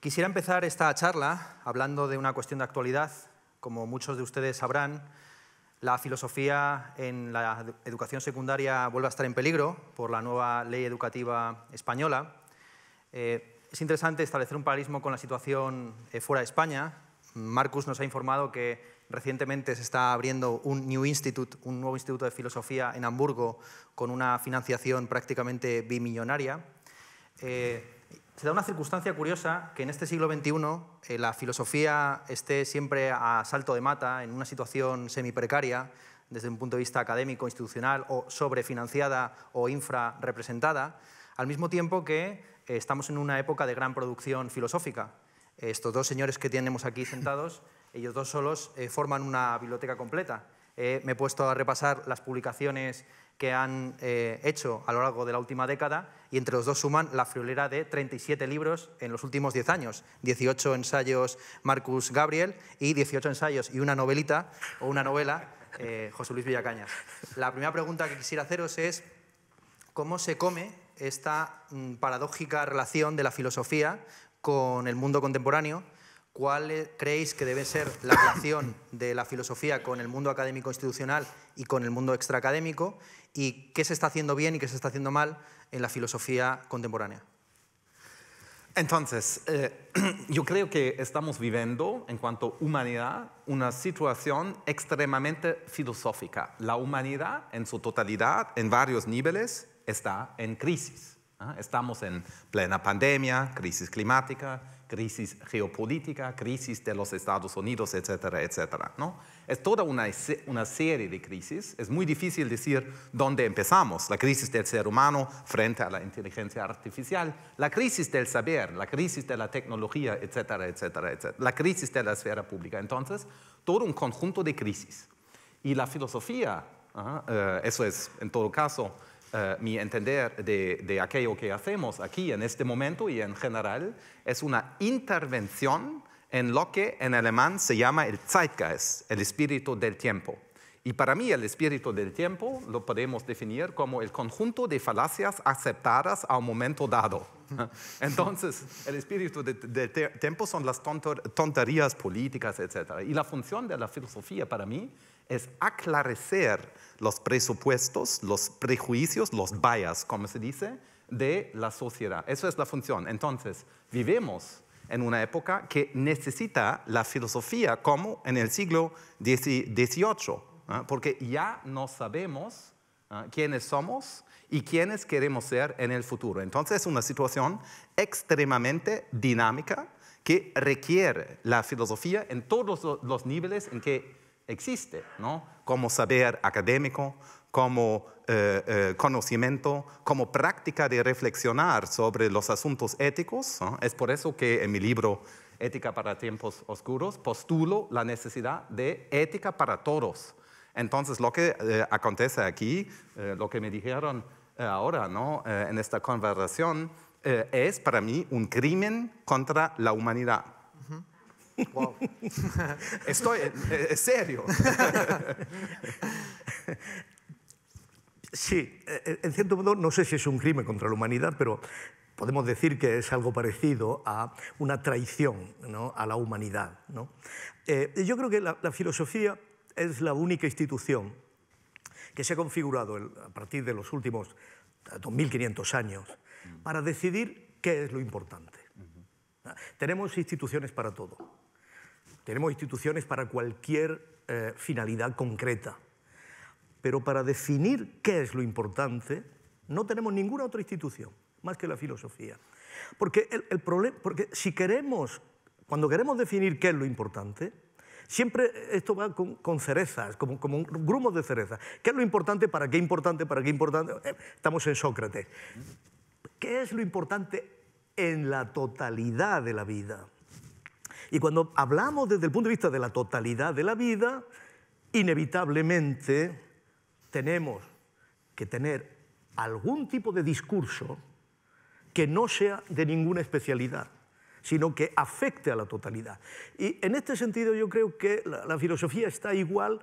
Quisiera empezar esta charla hablando de una cuestión de actualidad. Como muchos de ustedes sabrán, la filosofía en la educación secundaria vuelve a estar en peligro por la nueva ley educativa española. Eh, es interesante establecer un paralelismo con la situación eh, fuera de España. Marcus nos ha informado que recientemente se está abriendo un New Institute, un nuevo instituto de filosofía en Hamburgo con una financiación prácticamente bimillonaria. Eh, se da una circunstancia curiosa que en este siglo XXI eh, la filosofía esté siempre a salto de mata, en una situación semi precaria desde un punto de vista académico, institucional o sobrefinanciada o representada al mismo tiempo que eh, estamos en una época de gran producción filosófica. Eh, estos dos señores que tenemos aquí sentados, ellos dos solos forman una biblioteca completa. me he puesto a repasar las publicaciones que han eh, hecho a lo largo de la última década y entre los dos suman la friolera de 37 libros en los últimos 10 años, 18 ensayos Marcus Gabriel y 18 ensayos y una novelita o una novela eh, José Luis Villacañas. La primera pregunta que quisiera haceros es cómo se come esta mm, paradójica relación de la filosofía con el mundo contemporáneo, ¿cuál e, creéis que debe ser la relación de la filosofía con el mundo académico institucional y con el mundo extraacadémico? y qué se está haciendo bien y qué se está haciendo mal en la filosofía contemporánea. Entonces, eh, yo creo que estamos viviendo, en cuanto a humanidad, una situación extremadamente filosófica. La humanidad en su totalidad, en varios niveles, está en crisis. Estamos en plena pandemia, crisis climática, crisis geopolítica, crisis de los Estados Unidos, etcétera, etcétera. ¿no? Es toda una, una serie de crisis. Es muy difícil decir dónde empezamos. La crisis del ser humano frente a la inteligencia artificial, la crisis del saber, la crisis de la tecnología, etcétera, etcétera, etcétera. La crisis de la esfera pública. Entonces, todo un conjunto de crisis. Y la filosofía, eh, eso es en todo caso eh, mi entender de, aquello que hacemos aquí en este momento y en general es una intervención en lo que en alemán se llama el Zeitgeist, el espíritu del tiempo. Y para mí el espíritu del tiempo lo podemos definir como el conjunto de falacias aceptadas a un momento dado. Entonces, el espíritu del tiempo son las tonterías políticas, etc. Y la función de la filosofía para mí es aclarar los presupuestos, los prejuicios, los bias, como se dice, de la sociedad. Eso es la función. Entonces, vivimos en una época que necesita la filosofía como en el siglo XVIII, ¿ah? porque ya no sabemos ¿ah? quiénes somos y quiénes queremos ser en el futuro. Entonces, es una situación extremadamente dinámica que requiere la filosofía en todos los niveles en que existe, ¿no? Como saber académico, como eh, eh, conocimiento, como práctica de reflexionar sobre los asuntos éticos. Es por eso que en mi libro Ética para tiempos oscuros postulo la necesidad de ética para todos. Entonces, lo que eh, acontece aquí, lo que me dijeron ahora, ¿no? en esta conversación, es para mí un crimen contra la humanidad. Wow. Estoy es eh, eh, serio. Sí, eh, en cierto modo no sé si es un crimen contra la humanidad, pero podemos decir que es algo parecido a una traición a la humanidad. yo creo que la, filosofía es la única institución que se ha configurado a partir de los últimos 2.500 años para decidir qué es lo importante. Tenemos instituciones para todo tenemos instituciones para cualquier eh, finalidad concreta. Pero para definir qué es lo importante, no tenemos ninguna otra institución más que la filosofía. Porque, el, el porque si queremos, cuando queremos definir qué es lo importante, siempre esto va con, con cerezas, como, como grumos de cerezas. ¿Qué es lo importante? ¿Para qué importante? ¿Para qué importante? Eh, estamos en Sócrates. ¿Qué es lo importante en la totalidad de la vida? Y cuando hablamos desde el punto de vista de la totalidad de la vida, inevitablemente tenemos que tener algún tipo de discurso que no sea de ninguna especialidad, sino que afecte a la totalidad. Y en este sentido yo creo que la, filosofía está igual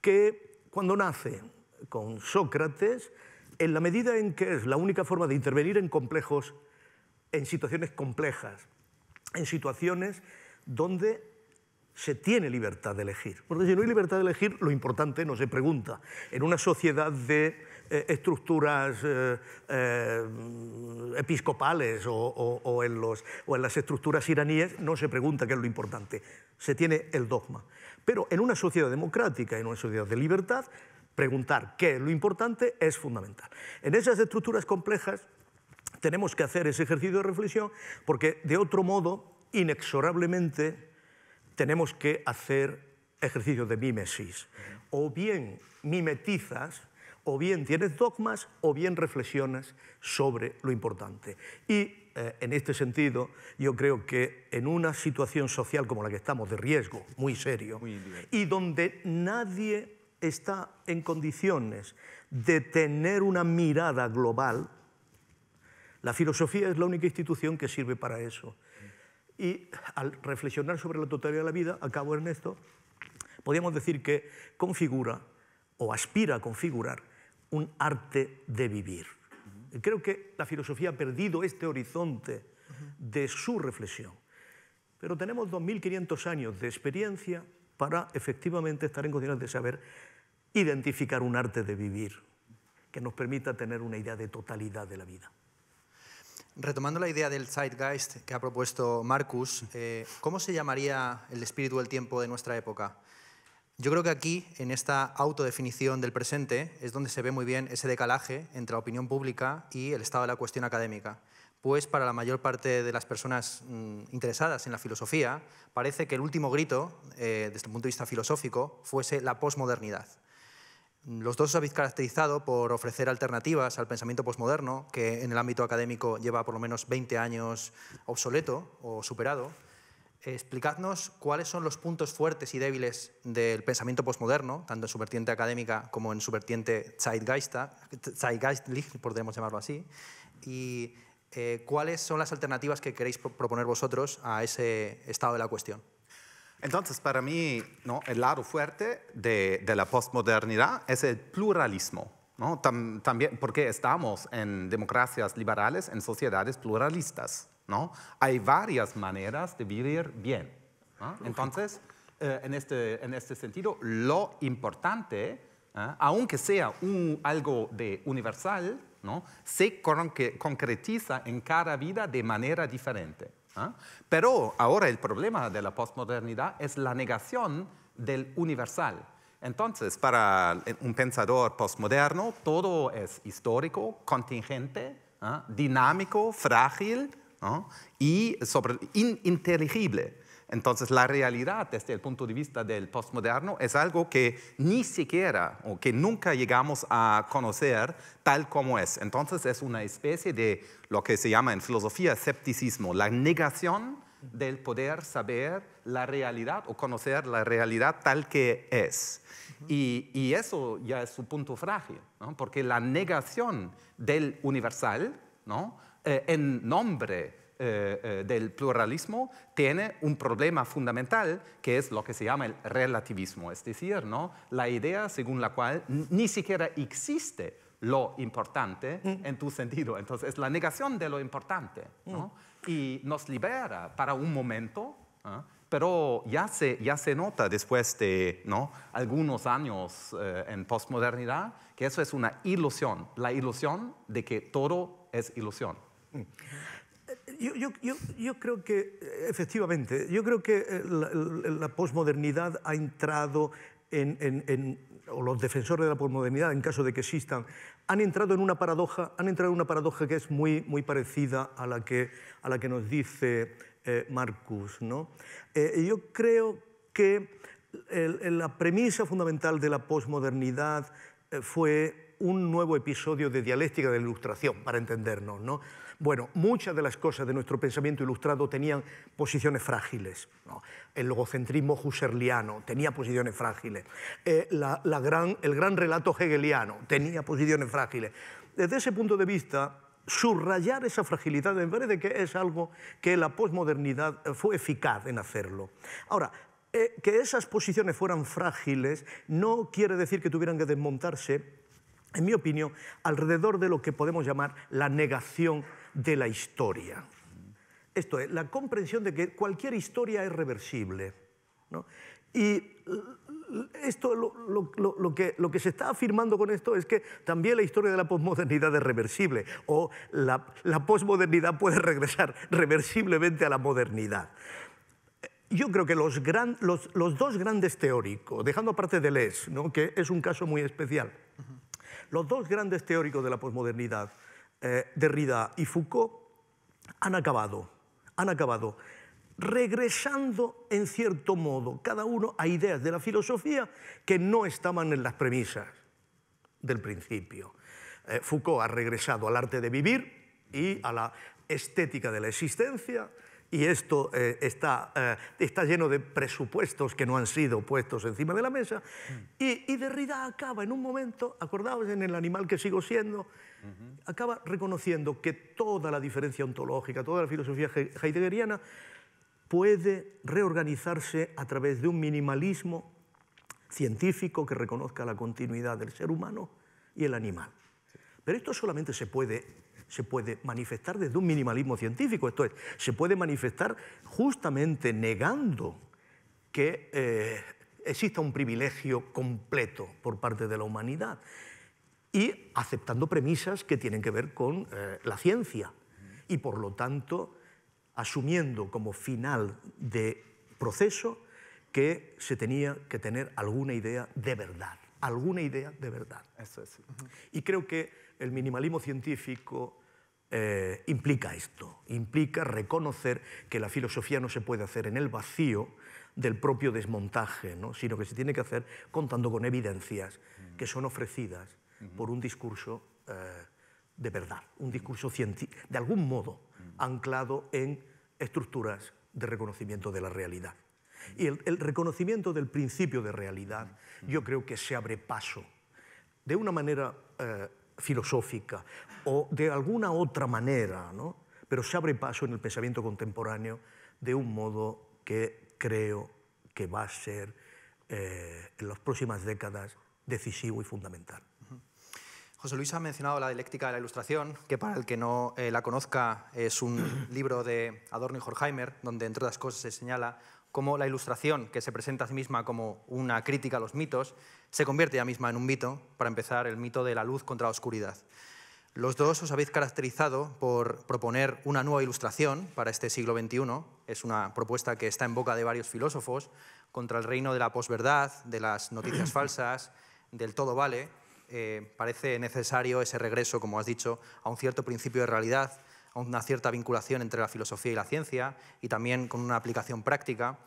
que cuando nace con Sócrates, en la medida en que es la única forma de intervenir en complejos, en situaciones complejas, en situaciones donde se tiene libertad de elegir. Porque si no hay libertad de elegir, lo importante no se pregunta. En una sociedad de eh, estructuras eh, eh, episcopales o, en o en las estructuras iraníes, no se pregunta qué es lo importante. Se tiene el dogma. Pero en una sociedad democrática, en una sociedad de libertad, preguntar qué es lo importante es fundamental. En esas estructuras complejas tenemos que hacer ese ejercicio de reflexión porque de otro modo inexorablemente tenemos que hacer ejercicios de mimesis. O bien mimetizas, o bien tienes dogmas, o bien reflexionas sobre lo importante. Y eh, en este sentido, yo creo que en una situación social como la que estamos, de riesgo muy serio, y donde nadie está en condiciones de tener una mirada global, la filosofía es la única institución que sirve para eso. Y al reflexionar sobre la totalidad de la vida, acabo Ernesto, podríamos decir que configura o aspira a configurar un arte de vivir. Creo que la filosofía ha perdido este horizonte de su reflexión. Pero tenemos 2.500 años de experiencia para efectivamente estar en condiciones de saber identificar un arte de vivir que nos permita tener una idea de totalidad de la vida. Retomando la idea del zeitgeist que ha propuesto Marcus, mm. eh, ¿cómo se llamaría el espíritu del tiempo de nuestra época? Yo creo que aquí, en esta autodefinición del presente, es donde se ve muy bien ese decalaje entre la opinión pública y el estado de la cuestión académica. Pues para la mayor parte de las personas mm, interesadas en la filosofía, parece que el último grito, eh, desde el punto de vista filosófico, fuese la posmodernidad. Los dos os habéis caracterizado por ofrecer alternativas al pensamiento posmoderno, que en el ámbito académico lleva por lo menos 20 años obsoleto o superado. Explicadnos cuáles son los puntos fuertes y débiles del pensamiento posmoderno, tanto en su vertiente académica como en su vertiente zeitgeistlich, podríamos llamarlo así, y eh, cuáles son las alternativas que queréis proponer vosotros a ese estado de la cuestión. Entonces, para mí, el lado fuerte de, la posmodernidad es el pluralismo. también porque estamos en democracias liberales, en sociedades pluralistas. Hay varias maneras de vivir bien. Entonces, eh, este, en, este, sentido, lo importante, ¿eh? aunque sea algo de universal, se concretiza en cada vida de manera diferente. ¿ah? Pero ahora el problema de la postmodernidad es la negación del universal. Entonces, para un pensador postmoderno, todo es histórico, contingente, ¿ah? dinámico, frágil y sobre, ininteligible. Entonces la realidad desde el punto de vista del postmoderno es algo que ni siquiera o que nunca llegamos a conocer tal como es. Entonces es una especie de lo que se llama en filosofía escepticismo, la negación del poder saber la realidad o conocer la realidad tal que es. y, eso ya es su punto frágil, porque la negación del universal ¿no? Eh, en nombre eh, eh, del pluralismo tiene un problema fundamental que es lo que se llama el relativismo, es decir, ¿no? la idea según la cual ni siquiera existe lo importante mm. en tu sentido. Entonces, es la negación de lo importante. Mm. Y nos libera para un momento, ¿ah? pero ya se, ya se nota después de ¿no? algunos años eh, en posmodernidad que eso es una ilusión, la ilusión de que todo es ilusión. Mm yo, creo que, efectivamente, yo creo que eh, la, posmodernidad ha entrado en, o los defensores de la posmodernidad, en caso de que existan, han entrado en una paradoja, han entrado en una paradoja que es muy, muy parecida a la que, a la que nos dice eh, Marcus. ¿no? Eh, yo creo que la premisa fundamental de la posmodernidad fue un nuevo episodio de dialéctica de la ilustración, para entendernos. ¿no? Bueno, muchas de las cosas de nuestro pensamiento ilustrado tenían posiciones frágiles. El logocentrismo husserliano tenía posiciones frágiles. Eh, el gran relato hegeliano tenía posiciones frágiles. Desde ese punto de vista, subrayar esa fragilidad vez de que es algo que la posmodernidad fue eficaz en hacerlo. Ahora, eh, que esas posiciones fueran frágiles no quiere decir que tuvieran que desmontarse, en mi opinión, alrededor de lo que podemos llamar la negación de la historia. Esto es, la comprensión de que cualquier historia es reversible. Y esto, lo, que, se está afirmando con esto es que también la historia de la posmodernidad es reversible, o la, posmodernidad puede regresar reversiblemente a la modernidad. Yo creo que los, dos grandes teóricos, dejando aparte Deleuze, ¿no? que es un caso muy especial, los dos grandes teóricos de la posmodernidad, eh, Derrida y Foucault han acabado, han acabado regresando en cierto modo cada uno a ideas de la filosofía que no estaban en las premisas del principio. Eh, Foucault ha regresado al arte de vivir y a la estética de la existencia, y esto eh, está, eh, está lleno de presupuestos que no han sido puestos encima de la mesa, y, de Derrida acaba en un momento, acordaos en el animal que sigo siendo, acaba reconociendo que toda la diferencia ontológica, toda la filosofía heideggeriana puede reorganizarse a través de un minimalismo científico que reconozca la continuidad del ser humano y el animal. Pero esto solamente se puede se puede manifestar desde un minimalismo científico, esto es, se puede manifestar justamente negando que eh, exista un privilegio completo por parte de la humanidad y aceptando premisas que tienen que ver con eh, la ciencia y por lo tanto asumiendo como final de proceso que se tenía que tener alguna idea de verdad, alguna idea de verdad. Eso es. Y creo que el minimalismo científico eh, implica esto, implica reconocer que la filosofía no se puede hacer en el vacío del propio desmontaje, sino que se tiene que hacer contando con evidencias que son ofrecidas por un discurso eh, de verdad, un discurso científico, de algún modo anclado en estructuras de reconocimiento de la realidad. Y el, reconocimiento del principio de realidad yo creo que se abre paso de una manera eh, filosófica o de alguna otra manera, pero se abre paso en el pensamiento contemporáneo de un modo que creo que va a ser eh, en las próximas décadas decisivo y fundamental. José Luis ha mencionado la dialéctica de la ilustración, que para el que no eh, la conozca es un libro de Adorno y Horkheimer, donde entre otras cosas se señala cómo la ilustración, que se presenta a sí misma como una crítica a los mitos, se convierte ya misma en un mito, para empezar, el mito de la luz contra la oscuridad. Los dos os habéis caracterizado por proponer una nueva ilustración para este siglo XXI. Es una propuesta que está en boca de varios filósofos contra el reino de la posverdad, de las noticias falsas, del todo vale. Eh, parece necesario ese regreso, como has dicho, a un cierto principio de realidad, una cierta vinculación entre la filosofía y la ciencia y también con una aplicación práctica.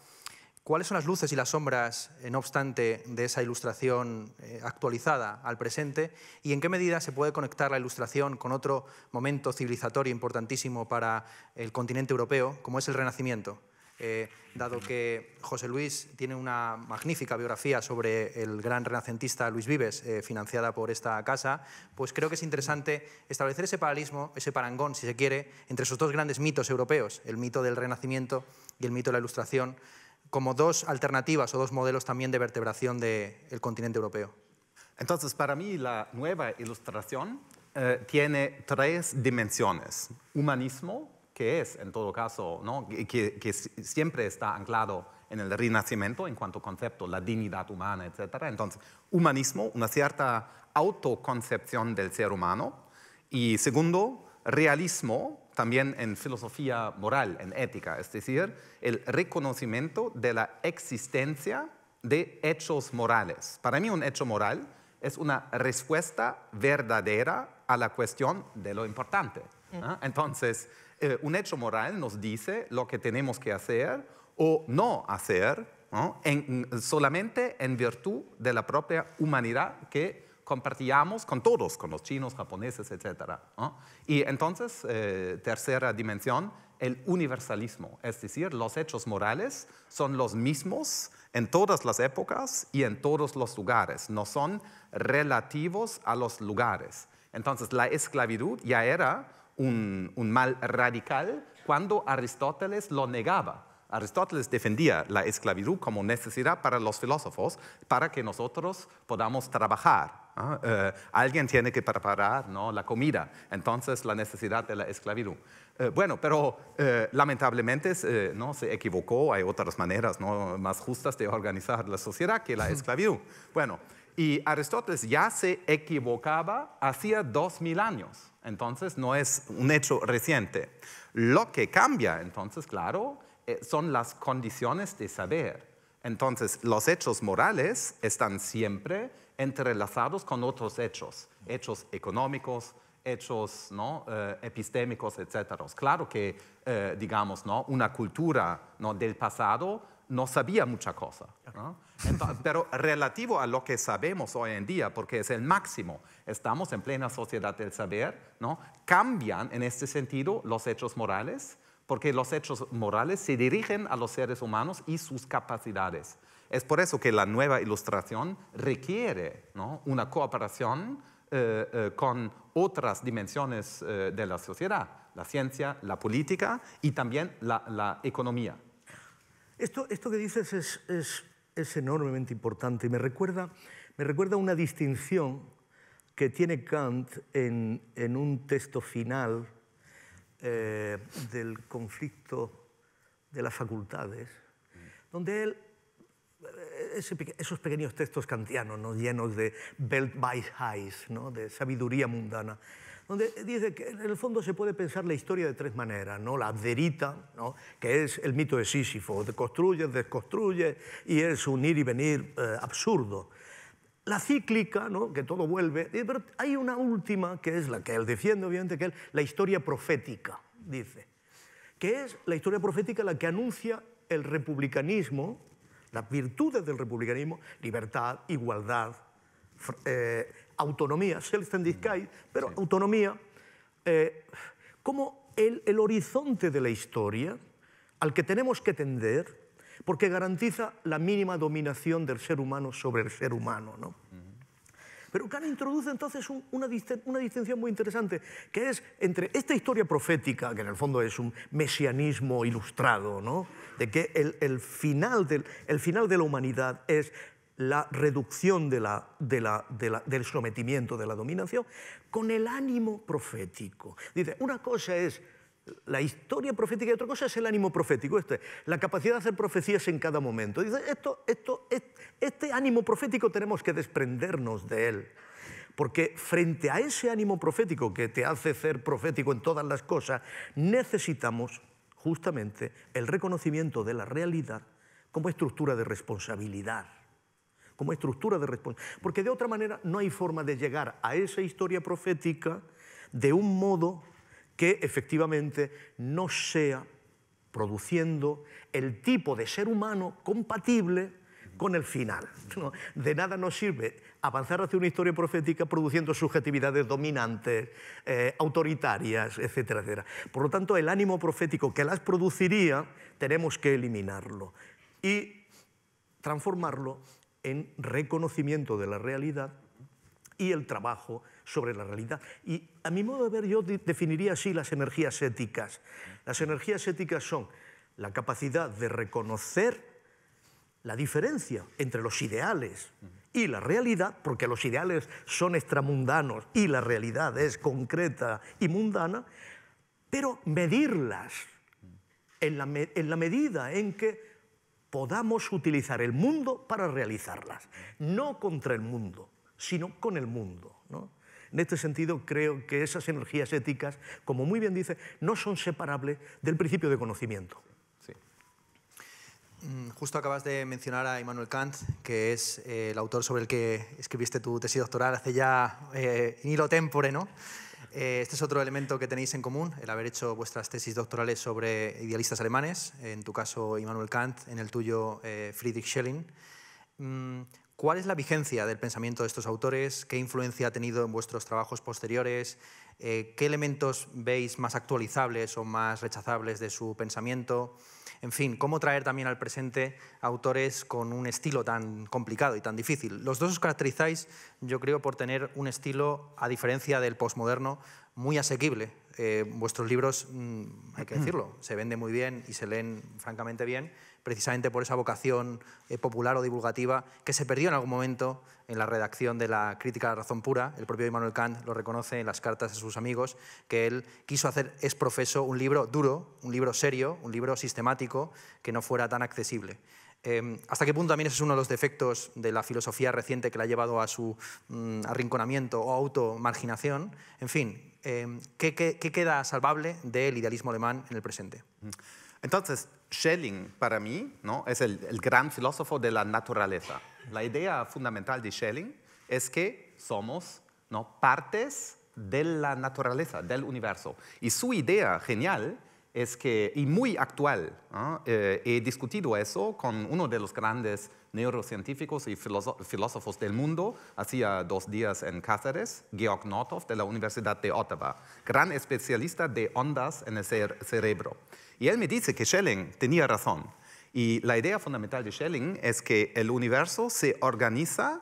¿Cuáles son las luces y las sombras, eh, no obstante, de esa ilustración eh, actualizada al presente? ¿Y en qué medida se puede conectar la ilustración con otro momento civilizatorio importantísimo para el continente europeo, como es el Renacimiento? Eh, dado que José Luis tiene una magnífica biografía sobre el gran renacentista Luis Vives, eh, financiada por esta casa, pues creo que es interesante establecer ese paralismo, ese parangón, si se quiere, entre esos dos grandes mitos europeos, el mito del Renacimiento y el mito de la Ilustración, como dos alternativas o dos modelos también de vertebración del continente europeo. Entonces, para mí, la nueva ilustración eh, tiene tres dimensiones. Humanismo, que es, en todo caso, que, siempre está anclado en el Renacimiento en cuanto concepto, la dignidad humana, etc. Entonces, humanismo, una cierta autoconcepción del ser humano. Y segundo, realismo, también en filosofía moral, en ética, es decir, el reconocimiento de la existencia de hechos morales. Para mí un hecho moral es una respuesta verdadera a la cuestión de lo importante. Mm. Entonces, eh, un hecho moral nos dice lo que tenemos que hacer o no hacer mm, solamente en virtud de la propia humanidad que compartíamos con todos, con los chinos, japoneses, etc. Y entonces, eh, tercera dimensión, el universalismo, es decir, los hechos morales son los mismos en todas las épocas y en todos los lugares, no son relativos a los lugares. Entonces, la esclavitud ya era un, mal radical cuando Aristóteles lo negaba. Aristóteles defendía la esclavitud como necesidad para los filósofos, para que nosotros podamos trabajar. ¿ah? Eh, alguien tiene que preparar ¿no? la comida, entonces la necesidad de la esclavitud. Eh, bueno, pero eh, lamentablemente ¿no? se equivocó, hay otras maneras ¿no? más justas de organizar la sociedad que la esclavitud. Bueno, y Aristóteles ya se equivocaba hacía dos mil años, entonces no es un hecho reciente. Lo que cambia, entonces, claro, eh, son las condiciones de saber. Entonces, los hechos morales están siempre entrelazados con otros hechos, hechos económicos, hechos ¿no? Eh, epistémicos, etc. Claro que, eh, digamos, ¿no? una cultura del pasado no sabía mucha cosa. pero relativo a lo que sabemos hoy en día, porque es el máximo, estamos en plena sociedad del saber, cambian en este sentido los hechos morales, porque los hechos morales se dirigen a los seres humanos y sus capacidades. Es por eso que la nueva ilustración requiere una cooperación eh, eh, con otras dimensiones eh, de la sociedad, la ciencia, la política y también la economía. Esto, esto que dices es, enormemente importante y me recuerda, me una distinción que tiene Kant en, un texto final eh, del conflicto de las facultades, donde él eh, esos pequeños textos kantianos llenos de Weltweisheit, ¿no? de sabiduría mundana, donde dice que en el fondo se puede pensar la historia de tres maneras, ¿no? La abderita, que es el mito de Sísifo, de construye, desconstruye y es un ir y venir eh, absurdo. La cíclica, que todo vuelve, pero hay una última que es la que él defiende, obviamente, que es la historia profética, dice, que es la historia profética la que anuncia el republicanismo, las virtudes del republicanismo, libertad, igualdad, eh, autonomía, Self-Sky, mm, pero autonomía, eh, como el, horizonte de la historia al que tenemos que tender porque garantiza la mínima dominación del ser humano sobre el ser humano. ¿no? Mm. Pero Kant introduce entonces una, una, distinción muy interesante, que es entre esta historia profética, que en el fondo es un mesianismo ilustrado, ¿no? de que el, final del, el final de la humanidad es la reducción del sometimiento, de la dominación, con el ánimo profético. Dice, una cosa es la historia profética y otra cosa es el ánimo profético, este, la capacidad de hacer profecías en cada momento. Dice, esto, este ánimo profético tenemos que desprendernos de él. Porque frente a ese ánimo profético que te hace ser profético en todas las cosas, necesitamos justamente el reconocimiento de la realidad como estructura de responsabilidad como estructura de respuesta, Porque de otra manera no hay forma de llegar a esa historia profética de un modo que efectivamente no sea produciendo el tipo de ser humano compatible con el final. De nada nos sirve avanzar hacia una historia profética produciendo subjetividades dominantes, eh, autoritarias, etcétera, etcétera. Por lo tanto, el ánimo profético que las produciría tenemos que eliminarlo y transformarlo en reconocimiento de la realidad y el trabajo sobre la realidad. Y a mi modo de ver, yo definiría así las energías éticas. Las energías éticas son la capacidad de reconocer la diferencia entre los ideales y la realidad, porque los ideales son extramundanos y la realidad es concreta y mundana, pero medirlas en la, en la medida en que podamos utilizar el mundo para realizarlas, no contra el mundo, sino con el mundo. ¿no? En este sentido, creo que esas energías éticas, como muy bien dice, no son separables del principio de conocimiento. Sí. Mm, justo acabas de mencionar a Immanuel Kant, que es eh, el autor sobre el que escribiste tu tesis doctoral hace ya eh, hilo tempore, ¿no? Eh, este es otro elemento que tenéis en común, el haber hecho vuestras tesis doctorales sobre idealistas alemanes, en tu caso Immanuel Kant, en el tuyo eh, Friedrich Schelling. Mm, ¿Cuál es la vigencia del pensamiento de estos autores? ¿Qué influencia ha tenido en vuestros trabajos posteriores? Eh, ¿Qué elementos veis más actualizables o más rechazables de su pensamiento? En fin, cómo traer también al presente autores con un estilo tan complicado y tan difícil. Los dos os caracterizáis, yo creo, por tener un estilo, a diferencia del posmoderno, muy asequible. Eh, vuestros libros, mm, hay que decirlo, se venden muy bien y se leen francamente bien precisamente por esa vocación eh, popular o divulgativa que se perdió en algún momento en la redacción de la crítica a la razón pura. El propio Immanuel Kant lo reconoce en las cartas a sus amigos, que él quiso hacer es profeso un libro duro, un libro serio, un libro sistemático, que no fuera tan accesible. Em, ¿Hasta qué punto también ese es uno de los defectos de la filosofía reciente que la ha llevado a su mm, arrinconamiento o automarginación? En fin, em, qué, queda salvable del idealismo alemán en el presente? Entonces, Schelling para mí ¿no? es el, gran filósofo de la naturaleza. La idea fundamental de Schelling es que somos ¿no? partes de la naturaleza, del universo. Y su idea genial es que, y muy actual, eh, he discutido eso con uno de los grandes neurocientíficos y filósofos del mundo hacía dos días en Cáceres, Georg Nothoff de la Universidad de Ottawa, gran especialista de ondas en el cerebro. Y él me dice que Schelling tenía razón. Y la idea fundamental de Schelling es que el universo se organiza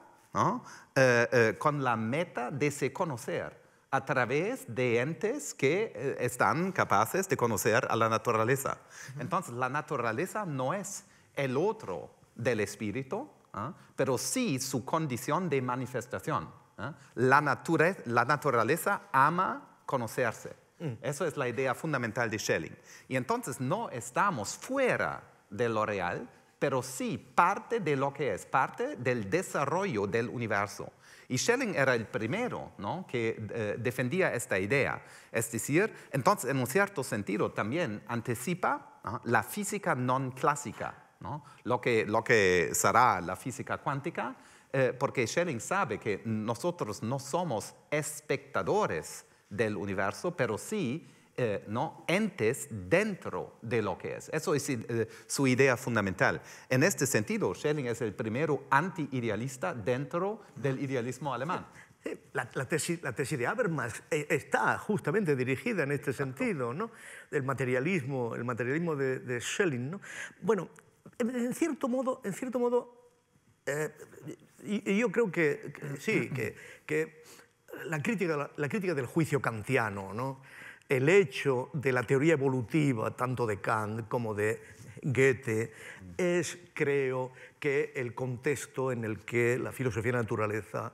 eh, eh, con la meta de se conocer a través de entes que eh, están capaces de conocer a la naturaleza. Entonces, la naturaleza no es el otro del espíritu, ¿ah? pero sí su condición de manifestación. ¿ah? La, naturaleza ama conocerse. Esa mm. Eso es la idea fundamental de Schelling. Y entonces no estamos fuera de lo real, pero sí parte de lo que es, parte del desarrollo del universo. Y Schelling era el primero que eh, defendía esta idea. Es decir, entonces en un cierto sentido también anticipa la física no clásica, lo, que, lo será la física cuántica, eh, porque Schelling sabe que nosotros no somos espectadores del universo, pero sí eh, ¿no? entes dentro de lo que es. Eso es eh, su idea fundamental. En este sentido, Schelling es el primero anti-idealista dentro del idealismo alemán. Eh, la, tesis, de Habermas está justamente dirigida en este sentido, ¿no? El materialismo, el materialismo de, Schelling, ¿no? Bueno, en cierto modo, en cierto modo y, yo creo que, sí, que, la, crítica, la, crítica del juicio kantiano, ¿no? el hecho de la teoría evolutiva, tanto de Kant como de Goethe, es, creo, que el contexto en el que la filosofía de la naturaleza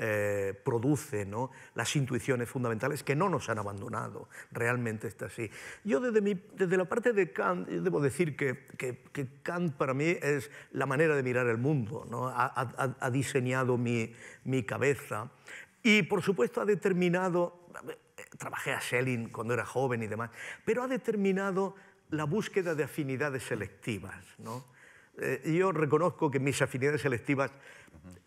eh, produce ¿no? las intuiciones fundamentales que no nos han abandonado. Realmente está así. Yo desde, desde la parte de Kant, debo decir que, Kant para mí es la manera de mirar el mundo, ¿no? ha, diseñado mi, mi cabeza y por supuesto ha determinado trabajé a Schelling cuando era joven y demás, pero ha determinado la búsqueda de afinidades selectivas. ¿no? Eh, yo reconozco que mis afinidades selectivas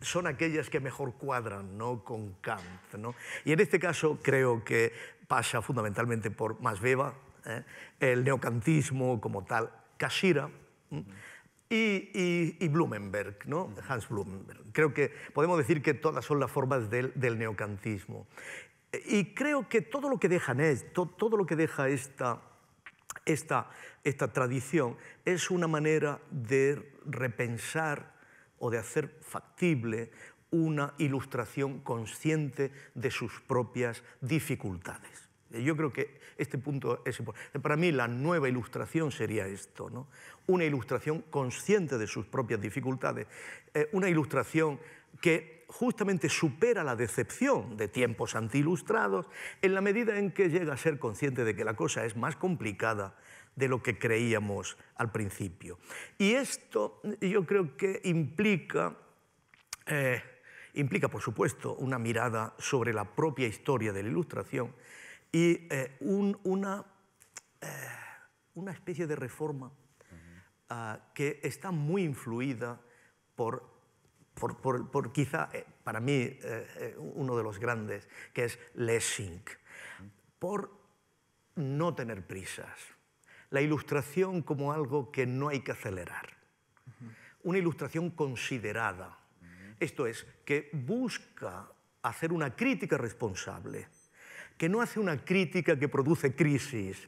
son aquellas que mejor cuadran ¿no? con Kant. ¿no? Y en este caso creo que pasa fundamentalmente por Masveva, ¿eh? el neocantismo como tal, Kashira. Y, Blumenberg, ¿no? Hans Blumenberg. Creo que podemos decir que todas son las formas del, del neocantismo. Y creo que todo lo que deja todo lo que deja esta, tradición es una manera de repensar o de hacer factible una ilustración consciente de sus propias dificultades. Yo creo que este punto es importante. Para mí la nueva ilustración sería esto, ¿no? una ilustración consciente de sus propias dificultades, eh, una ilustración que justamente supera la decepción de tiempos antiilustrados en la medida en que llega a ser consciente de que la cosa es más complicada de lo que creíamos al principio. Y esto eh, yo creo que implica, eh, implica por supuesto, una mirada sobre la propia historia de la Ilustración y eh, una, una especie de reforma ah, que está muy influida por por, quizá eh, para mí eh, eh, uno de los grandes, que es Lessing, por no tener prisas. La ilustración como algo que no hay que acelerar. Una ilustración considerada. Esto es, que busca hacer una crítica responsable, que no hace una crítica que produce crisis,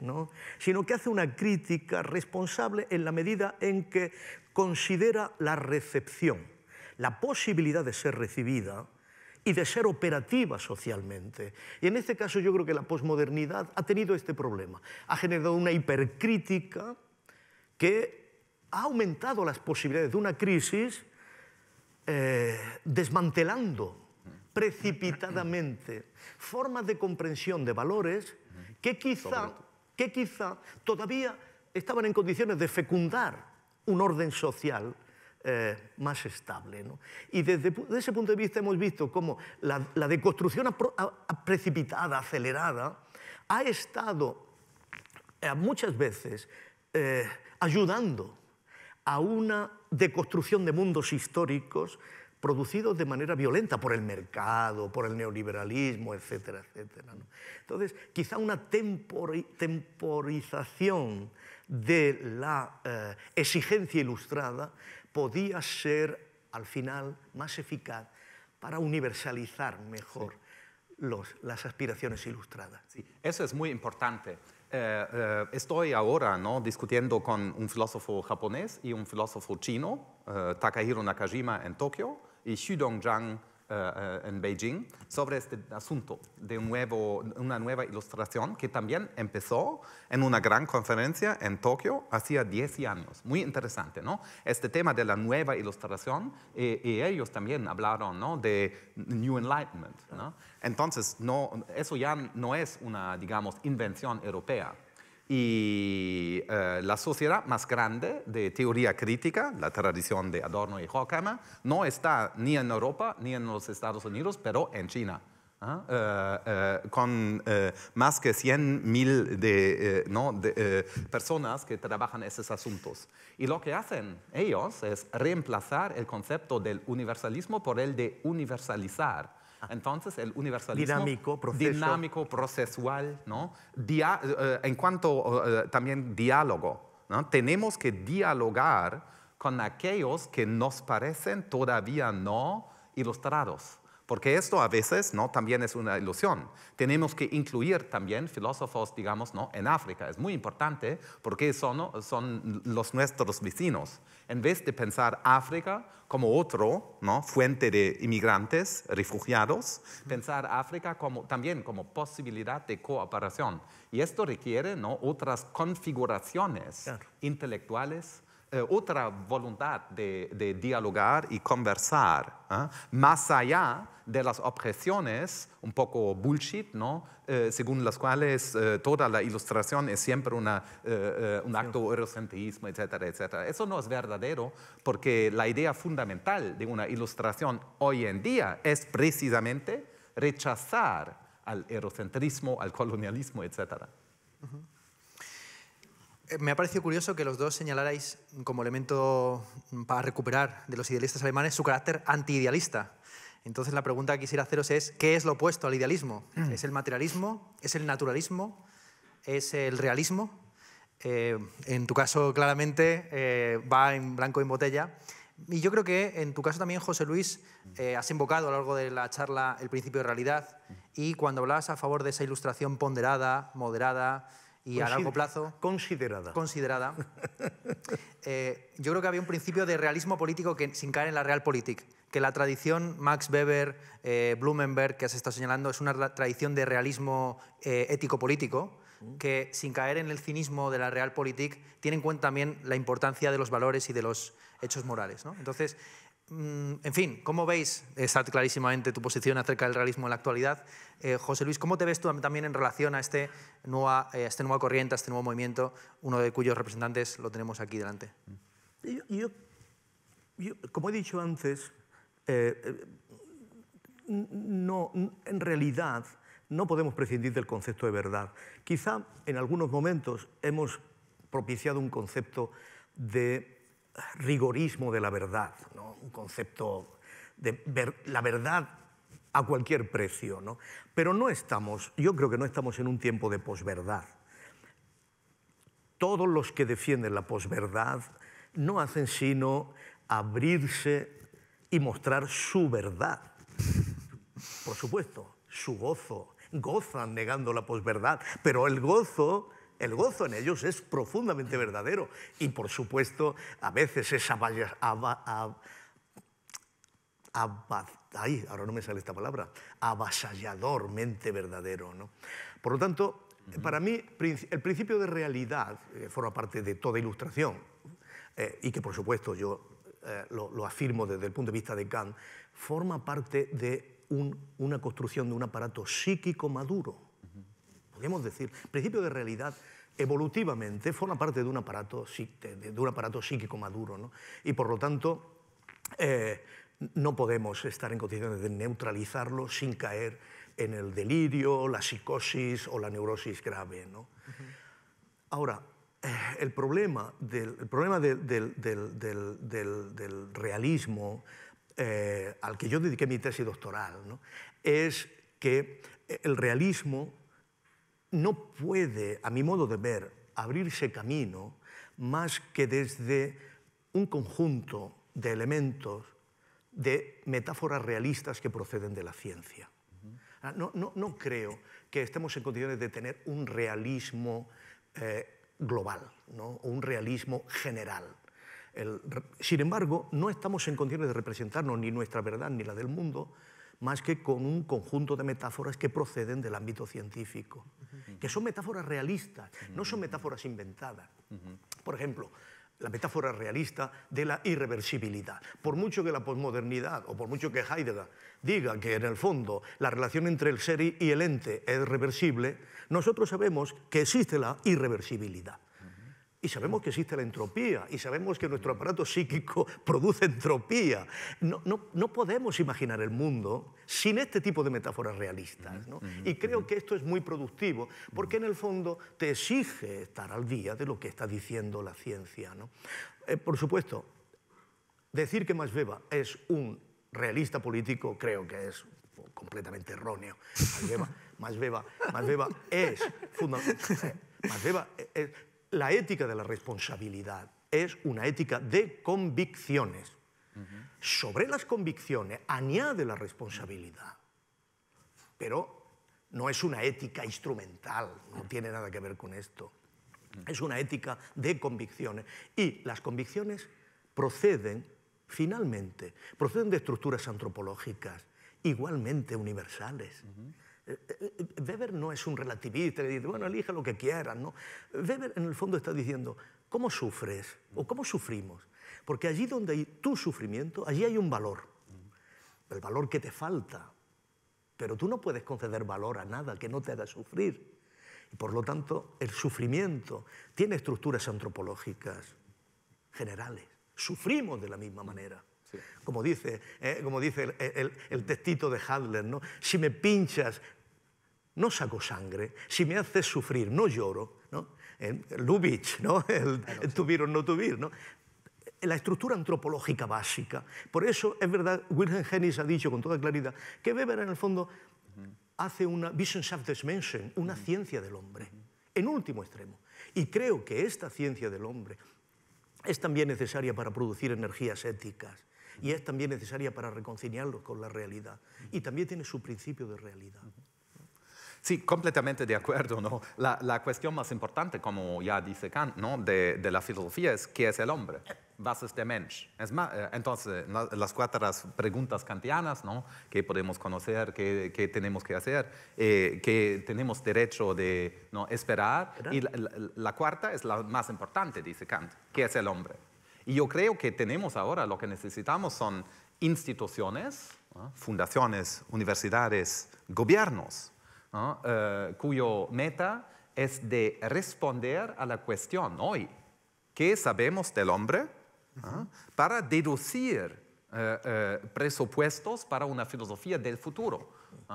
sino que hace una crítica responsable en la medida en que considera la recepción la posibilidad de ser recibida y de ser operativa socialmente. Y en este caso yo creo que la posmodernidad ha tenido este problema. Ha generado una hipercrítica que ha aumentado las posibilidades de una crisis eh, desmantelando precipitadamente formas de comprensión de valores que que quizá todavía estaban en condiciones de fecundar un orden social eh, más estable. Y desde, ese punto de vista hemos visto cómo la, deconstrucción precipitada, acelerada, ha estado eh, muchas veces eh, ayudando a una deconstrucción de mundos históricos producidos de manera violenta por el mercado, por el neoliberalismo, etcétera, etcétera. Entonces, quizá una temporización de la eh, exigencia ilustrada podía ser, al final, más eficaz para universalizar mejor las aspiraciones ilustradas. eso es muy importante. Eh, eh, estoy ahora ¿no? discutiendo con un filósofo japonés y un filósofo chino, Takahiro Nakajima, en Tokio, y Xu Dong eh, eh, en Beijing sobre este asunto de una nueva ilustración que también empezó en una gran conferencia en Tokio hacía 10 años. Muy interesante, ¿no? Este tema de la nueva ilustración y, ellos también hablaron ¿no? de New Enlightenment. Entonces, eso ya no es una, digamos, invención europea y eh, la sociedad más grande de teoría crítica, la tradición de Adorno y Horkheimer, no está ni en Europa ni en los Estados Unidos, pero en China. ¿ah? Eh, eh, con más que 100.000 de, ¿no? de personas que trabajan esos asuntos. Y lo que hacen ellos es reemplazar el concepto del universalismo por el de universalizar entonces, el universalismo... Dinámico, Dinámico, procesual, ¿no? Eh, en cuanto eh, también diálogo, ¿no? Tenemos que dialogar con aquellos que nos parecen todavía no ilustrados. Porque esto a veces ¿no? también es una ilusión. Tenemos que incluir también filósofos, digamos, ¿no? en África. Es muy importante porque son, son los nuestros vecinos. En vez de pensar África como otro ¿no? fuente de inmigrantes, refugiados, pensar África también como posibilidad de cooperación. Y esto requiere ¿no? otras configuraciones intelectuales, eh, otra voluntad de, dialogar y conversar, ¿eh? más allá de las objeciones, un poco bullshit, ¿no? Eh, según las cuales toda la ilustración es siempre una, un acto eurocentrismo etcétera, etcétera. Eso no es verdadero porque la idea fundamental de una ilustración hoy en día es precisamente rechazar al eurocentrismo, al colonialismo, etcétera. Eh, me ha parecido curioso que los dos señalarais como elemento mm, para recuperar de los idealistas alemanes su carácter antiidealista. Entonces la pregunta que quisiera haceros es, ¿qué es lo opuesto al idealismo? Mm. ¿Es el materialismo? ¿Es el naturalismo? ¿Es el realismo? Eh, en tu caso, claramente, eh, va en blanco y en botella. Y yo creo que en tu caso también, José Luis, has invocado a lo largo de la charla el principio de realidad y cuando hablas a favor de esa ilustración ponderada, moderada, y a largo plazo. Considerada. Considerada. Eh, yo creo que había un principio de realismo político que, sin caer en la realpolitik, que la tradición Max Weber, eh, Blumenberg, que se está señalando, es una tradición de realismo eh, ético-político mm. que sin caer en el cinismo de la realpolitik, tiene en cuenta también la importancia de los valores y de los hechos morales. ¿no? Entonces, Mm, en fin, ¿cómo veis? Está clarísimamente tu posición acerca del realismo en la actualidad. Eh, José Luis, ¿cómo te ves tú también en relación a este nueva, eh, esta nueva corriente, a este nuevo movimiento, uno de cuyos representantes lo tenemos aquí delante? Yo, como he dicho antes, eh, no, en realidad no podemos prescindir del concepto de verdad. Quizá en algunos momentos hemos propiciado un concepto de rigorismo de la verdad, un concepto de la verdad a cualquier precio. ¿no? Pero no estamos, yo creo que no estamos en un tiempo de posverdad. Todos los que defienden la posverdad no hacen sino abrirse y mostrar su verdad. Por supuesto, su gozo. Gozan negando la posverdad, pero el gozo el gozo en ellos es profundamente verdadero y por supuesto a veces es avasalladormente verdadero. Por lo tanto, para mí el principio de realidad eh, forma parte de toda ilustración eh, y que por supuesto yo eh, lo, afirmo desde el punto de vista de Kant, forma parte de una construcción de un aparato psíquico maduro podríamos decir, principio de realidad, evolutivamente forma parte de un aparato, de un aparato psíquico maduro, ¿no? y por lo tanto eh, no podemos estar en condiciones de neutralizarlo sin caer en el delirio, la psicosis o la neurosis grave. ¿no? Ahora, eh, el problema del, problema del, realismo eh, al que yo dediqué mi tesis doctoral ¿no? es que el realismo no puede, a mi modo de ver, abrirse camino más que desde un conjunto de elementos, de metáforas realistas que proceden de la ciencia. Ah, no, creo que estemos en condiciones de tener un realismo eh, global, ¿no? un realismo general. sin embargo, no estamos en condiciones de representarnos ni nuestra verdad ni la del mundo más que con un conjunto de metáforas que proceden del ámbito científico, que son metáforas realistas, no son metáforas inventadas. Por ejemplo, la metáfora realista de la irreversibilidad. Por mucho que la posmodernidad o por mucho que Heidegger diga que en el fondo la relación entre el ser y el ente es reversible, nosotros sabemos que existe la irreversibilidad. Y sabemos que existe la entropía y sabemos que nuestro aparato psíquico produce entropía. No, no, podemos imaginar el mundo sin este tipo de metáforas realistas. ¿no? Y creo que esto es muy productivo porque en el fondo te exige estar al día de lo que está diciendo la ciencia. Eh, por supuesto, decir que Masbeba es un realista político creo que es completamente erróneo. Masbeba, es fundamental. es, la ética de la responsabilidad es una ética de convicciones. Sobre las convicciones añade la responsabilidad, pero no es una ética instrumental, no tiene nada que ver con esto. Es una ética de convicciones y las convicciones proceden, finalmente, proceden de estructuras antropológicas igualmente universales. Weber no es un relativista que dice, bueno, elija lo que quieras, ¿no? Weber en el fondo está diciendo, ¿cómo sufres? ¿O cómo sufrimos? Porque allí donde hay tu sufrimiento, allí hay un valor, el valor que te falta. Pero tú no puedes conceder valor a nada que no te haga sufrir. Y por lo tanto, el sufrimiento tiene estructuras antropológicas generales. Sufrimos de la misma manera como dice, eh, el, textito de Hadler, si me pinchas, no saco sangre, si me haces sufrir, no lloro. ¿no? Eh, Lubitsch, ¿no? el, o no tuvir. la estructura antropológica básica. Por eso es verdad, Wilhelm Hennis ha dicho con toda claridad que Weber en el fondo hace una Wissenschaft des Menschen, una ciencia del hombre, en último extremo. Y creo que esta ciencia del hombre es también necesaria para producir energías éticas, y es también necesaria para reconciliarlo con la realidad. Y también tiene su principio de realidad. Sí, completamente de acuerdo. ¿no? La, cuestión más importante, como ya dice Kant, ¿no? de, la filosofía es qué es el hombre, was ist der Mensch. Eh, entonces, las cuatro preguntas kantianas, ¿no? ¿qué podemos conocer, qué, tenemos que hacer, que eh, qué tenemos derecho de esperar? Y la cuarta es la más importante, dice Kant, qué es el hombre. Y yo creo que tenemos ahora lo que necesitamos son instituciones, fundaciones, universidades, gobiernos, eh, cuyo meta es de responder a la cuestión hoy, ¿qué sabemos del hombre? Para deducir eh, eh, presupuestos para una filosofía del futuro,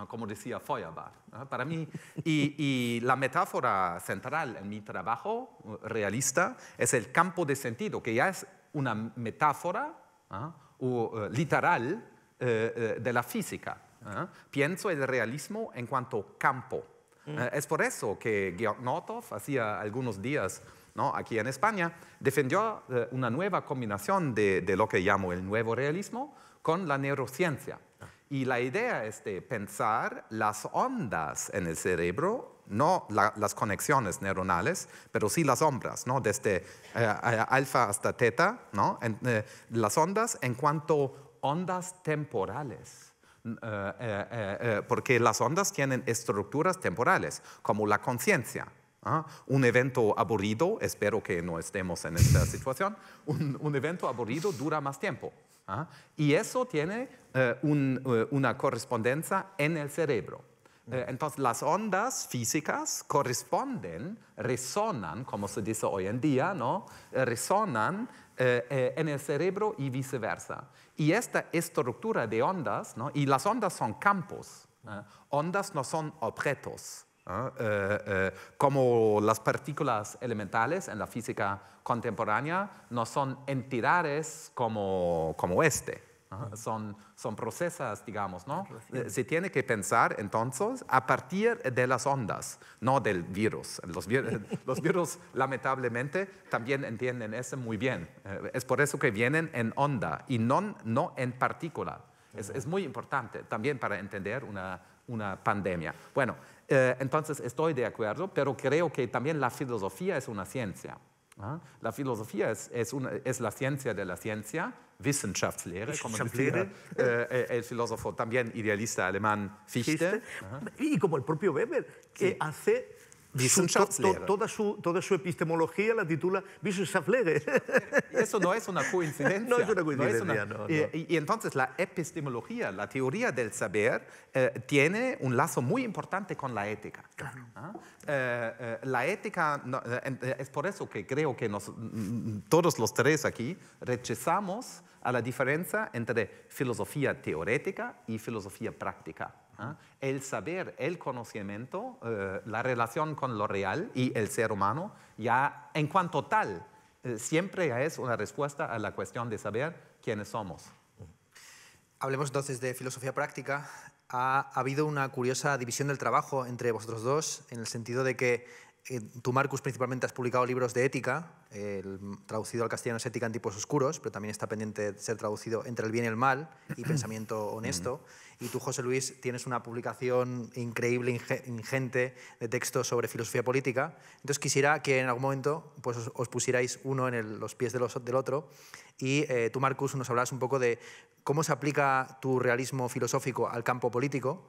como decía Feuerbach. Para mí y, y, la metáfora central en mi trabajo uh, realista es el campo de sentido, que ya es una metáfora o ¿ah? eh, literal eh, eh, de la física. ¿ah? Pienso el realismo en cuanto campo. Mm. es por eso que Georg hacía algunos días aquí en España, defendió una nueva combinación de, lo que llamo el nuevo realismo con la neurociencia. Ah. Y la idea es de pensar las ondas en el cerebro no las conexiones neuronales, pero sí las ondas, ¿no? desde eh, eh, alfa hasta teta, eh, las ondas en cuanto a ondas temporales. porque las ondas tienen estructuras temporales, como la conciencia. ¿ah? Un evento aburrido, espero que no estemos en esta situación, un, evento aburrido dura más tiempo. ¿ah? Y eso tiene una correspondencia en el cerebro. Eh, entonces las ondas físicas corresponden, resonan, como se dice hoy en día, ¿no? Eh, resonan eh, en el cerebro y viceversa. Y esta estructura de ondas, Y las ondas son campos, ondas no son objetos. como las partículas elementales en la física contemporánea no son entidades como, como este. Son, son procesas, digamos, ¿no? Eh, se tiene que pensar entonces a partir de las ondas, no del virus. Los, virus, lamentablemente, también entienden eso muy bien. Eh, es por eso que vienen en onda y no, no en partícula. Es, es muy importante también para entender una, una pandemia. Bueno, eh, entonces estoy de acuerdo, pero creo que también la filosofía es una ciencia. ¿ah? La filosofía es, es, es, la ciencia de la ciencia Wissenschaftslehre, el filósofo äh, äh, äh, también idealista alemán Fichte. Y como el propio Weber, que hace Toda su, toda su epistemología la titula Wissenschaftslehre. Eso no es una coincidencia. No es una coincidencia. Y, entonces la epistemología, la teoría del saber, eh, tiene un lazo muy importante con la ética. ¿Ah? Eh, eh, la ética, es por eso que creo que mm, todos los tres aquí rechazamos a la diferencia entre filosofía teórica y filosofía práctica. ¿ah? El saber, el conocimiento, eh, la relación con lo real y el ser humano, ya en cuanto tal, eh, siempre es una respuesta a la cuestión de saber quiénes somos. Hablemos entonces de filosofía práctica. ha habido una curiosa división del trabajo entre vosotros dos, en el sentido de que tú, Marcus, principalmente has publicado libros de ética. El traducido al castellano es Ética en tipos oscuros, pero también está pendiente de ser traducido Entre el bien y el mal y Pensamiento honesto. Y tú, José Luis, tienes una publicación increíble, ingente, de textos sobre filosofía política. Entonces quisiera que en algún momento pues, os, pusierais uno en los pies del otro. Y eh, tú, Marcus, nos hablarás un poco de cómo se aplica tu realismo filosófico al campo político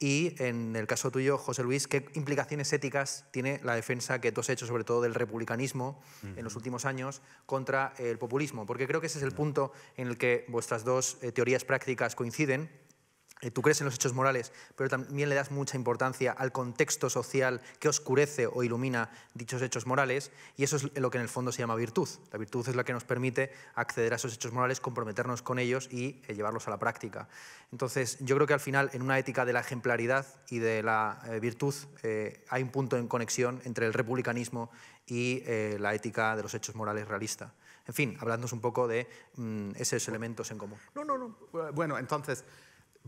y en el caso tuyo, José Luis, ¿qué implicaciones éticas tiene la defensa que tú has hecho, sobre todo del republicanismo en los últimos años, contra el populismo? Porque creo que ese es el punto en el que vuestras dos eh, teorías prácticas coinciden eh, tú crees en los hechos morales, pero también le das mucha importancia al contexto social que oscurece o ilumina dichos hechos morales, y eso es lo que en el fondo se llama virtud. La virtud es la que nos permite acceder a esos hechos morales, comprometernos con ellos y eh, llevarlos a la práctica. Entonces, yo creo que al final, en una ética de la ejemplaridad y de la eh, virtud, hay un punto en conexión entre el republicanismo y la ética de los hechos morales realista. En fin, hablándonos un poco de mm, esos elementos en común. No, no, no. Bueno, entonces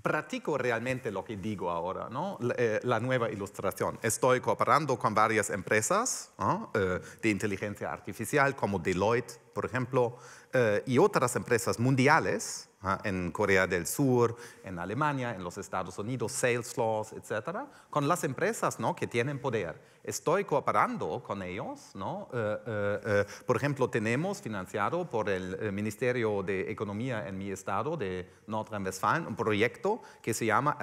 practico realmente lo que digo ahora, ¿no? la, eh, nueva ilustración. Estoy cooperando con varias empresas eh, de inteligencia artificial, como Deloitte, por ejemplo, eh, y otras empresas mundiales en Corea del Sur, en Alemania, en los Estados Unidos, sales laws, etcétera, con las empresas ¿no? que tienen poder. Estoy cooperando con ellos. ¿no? Eh, eh, eh, por ejemplo, tenemos financiado por el Ministerio de Economía en mi estado de nordrhein westfalen un proyecto que se llama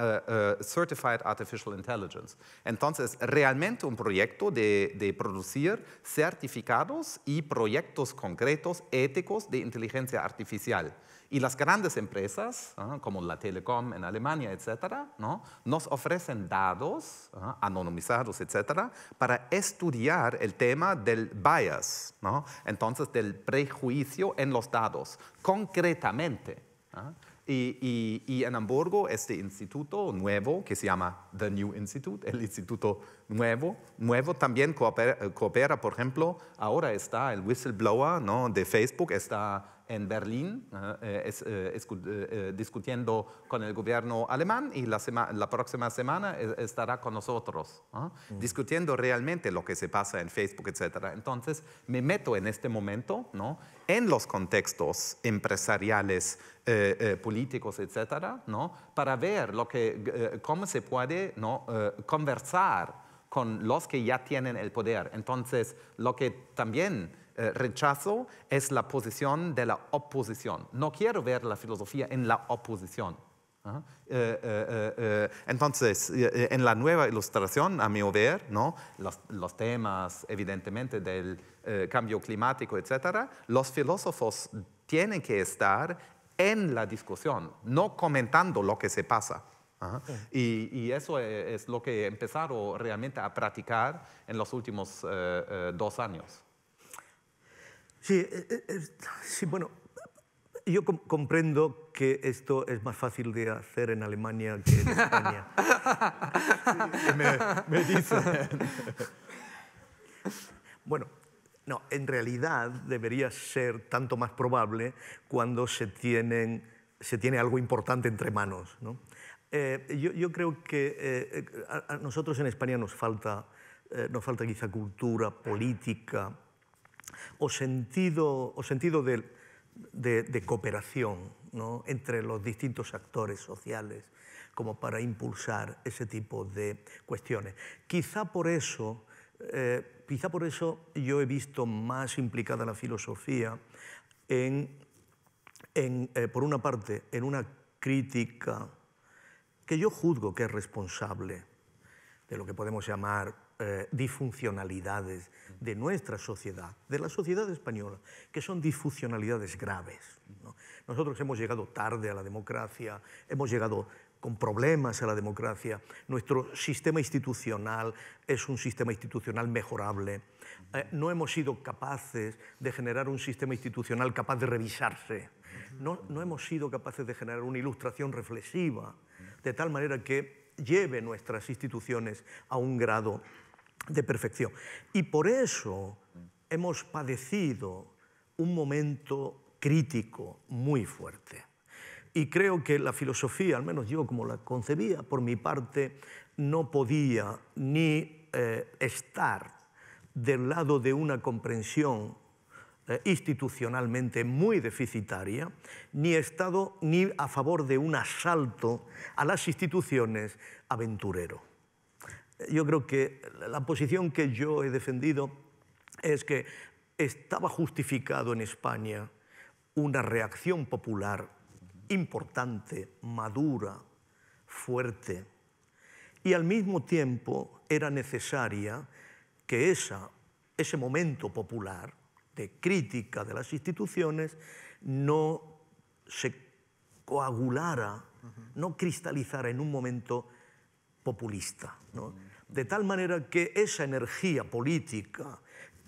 Certified Artificial Intelligence. Entonces, realmente un proyecto de producir certificados y proyectos concretos éticos de inteligencia artificial. Y las grandes empresas, como la Telecom en Alemania, etcétera, ¿no? nos ofrecen datos anonimizados, etcétera, para estudiar el tema del bias, ¿no? entonces del prejuicio en los datos, concretamente. ¿ah? Y, en Hamburgo, este instituto nuevo que se llama The New Institute, el instituto nuevo, nuevo también coopera, coopera por ejemplo, ahora está el whistleblower ¿no? de Facebook, está en Berlín eh, eh, eh, discutiendo con el gobierno alemán y la, próxima semana estará con nosotros, mm. discutiendo realmente lo que se pasa en Facebook, etc. Entonces, me meto en este momento ¿no? en los contextos empresariales, políticos, etcétera, ¿no? para ver lo que, cómo se puede ¿no? conversar con los que ya tienen el poder. Entonces, lo que también eh, rechazo es la posición de la oposición. No quiero ver la filosofía en la oposición. Eh, eh, entonces, en la nueva ilustración, a mi ver, ¿no? los, temas evidentemente del cambio climático, etc., los filósofos tienen que estar en la discusión, no comentando lo que se pasa. Y, eso e, es lo que empezaron realmente a practicar en los últimos dos años. Sí, eh, eh, eh, sí, bueno, yo comprendo que esto es más fácil de hacer en Alemania que en España. me, dicen. bueno, no, en realidad debería ser tanto más probable cuando se, tiene algo importante entre manos. yo, creo que a, nosotros en España nos falta, nos falta quizá cultura política o sentido, o sentido de, cooperación entre los distintos actores sociales como para impulsar ese tipo de cuestiones. Quizá por eso, eh, quizá por eso yo he visto más implicada la filosofía en, eh, por una parte, en una crítica que yo juzgo que es responsable de lo que podemos llamar eh, disfuncionalidades de nuestra sociedad, de la sociedad española, que son disfuncionalidades graves. Nosotros hemos llegado tarde a la democracia, hemos llegado con problemas a la democracia, nuestro sistema institucional es un sistema institucional mejorable, eh, no hemos sido capaces de generar un sistema institucional capaz de revisarse, no hemos sido capaces de generar una ilustración reflexiva, de tal manera que lleve nuestras instituciones a un grado de perfección. Y por eso hemos padecido un momento crítico muy fuerte. Y creo que la filosofía, al menos yo como la concebía, por mi parte, no podía ni eh, estar del lado de una comprensión eh, institucionalmente muy deficitaria, ni estado ni a favor de un asalto a las instituciones aventurero yo creo que la posición que yo he defendido es que estaba justificado en España una reacción popular importante, madura, fuerte, y al mismo tiempo era necesaria que ese momento popular de crítica de las instituciones no se coagulara, no cristalizara en un momento populista de tal manera que esa energía política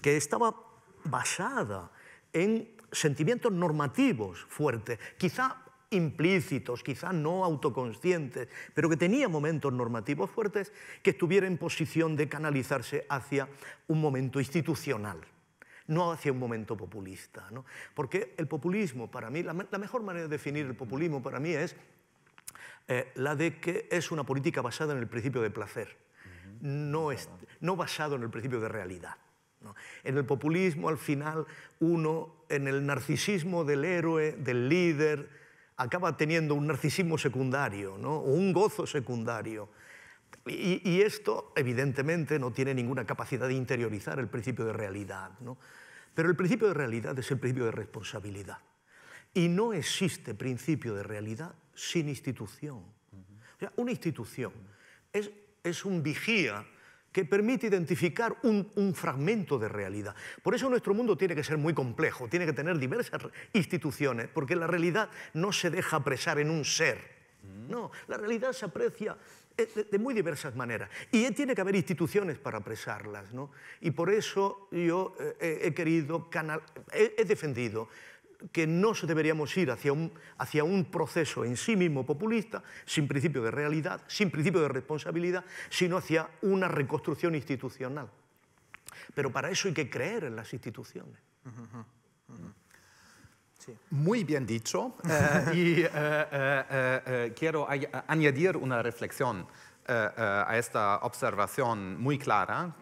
que estaba basada en sentimientos normativos fuertes, quizá implícitos, quizá no autoconscientes, pero que tenía momentos normativos fuertes, que estuviera en posición de canalizarse hacia un momento institucional, no hacia un momento populista. Porque el populismo, para mí, la, mejor manera de definir el populismo para mí es eh, la de que es una política basada en el principio de placer no, no basado en el principio de realidad. En el populismo, al final, uno, en el narcisismo del héroe, del líder, acaba teniendo un narcisismo secundario, ¿no? un gozo secundario. Y, esto, evidentemente, no tiene ninguna capacidad de interiorizar el principio de realidad. Pero el principio de realidad es el principio de responsabilidad. Y no existe principio de realidad sin institución. sea, una institución es es un vigía que permite identificar un, fragmento de realidad. Por eso nuestro mundo tiene que ser muy complejo, tiene que tener diversas instituciones, porque la realidad no se deja apresar en un ser. Mm. No, la realidad se aprecia eh, de, muy diversas maneras. Y eh, tiene que haber instituciones para apresarlas. ¿no? Y por eso yo eh, he, querido, canal, he defendido que no deberíamos ir hacia un, hacia un proceso en sí mismo populista, sin principio de realidad, sin principio de responsabilidad, sino hacia una reconstrucción institucional. Pero para eso hay que creer en las instituciones. Muy bien dicho. Eh, y eh, eh, quiero añadir una reflexión a esta observación muy clara,